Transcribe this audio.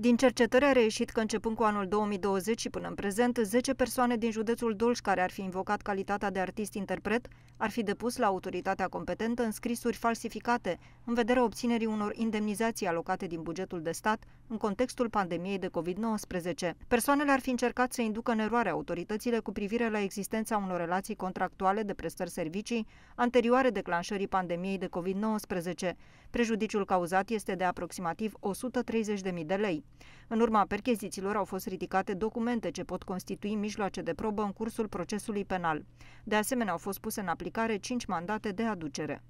Din cercetări a reieșit că începând cu anul 2020 și până în prezent, 10 persoane din județul Dolj care ar fi invocat calitatea de artist-interpret ar fi depus la autoritatea competentă înscrisuri falsificate în vederea obținerii unor indemnizații alocate din bugetul de stat în contextul pandemiei de COVID-19. Persoanele ar fi încercat să inducă în eroare autoritățile cu privire la existența unor relații contractuale de prestări servicii anterioare declanșării pandemiei de COVID-19. Prejudiciul cauzat este de aproximativ 130.000 de lei. În urma perchezițiilor au fost ridicate documente ce pot constitui mijloace de probă în cursul procesului penal. De asemenea, au fost puse în aplicare 5 mandate de aducere.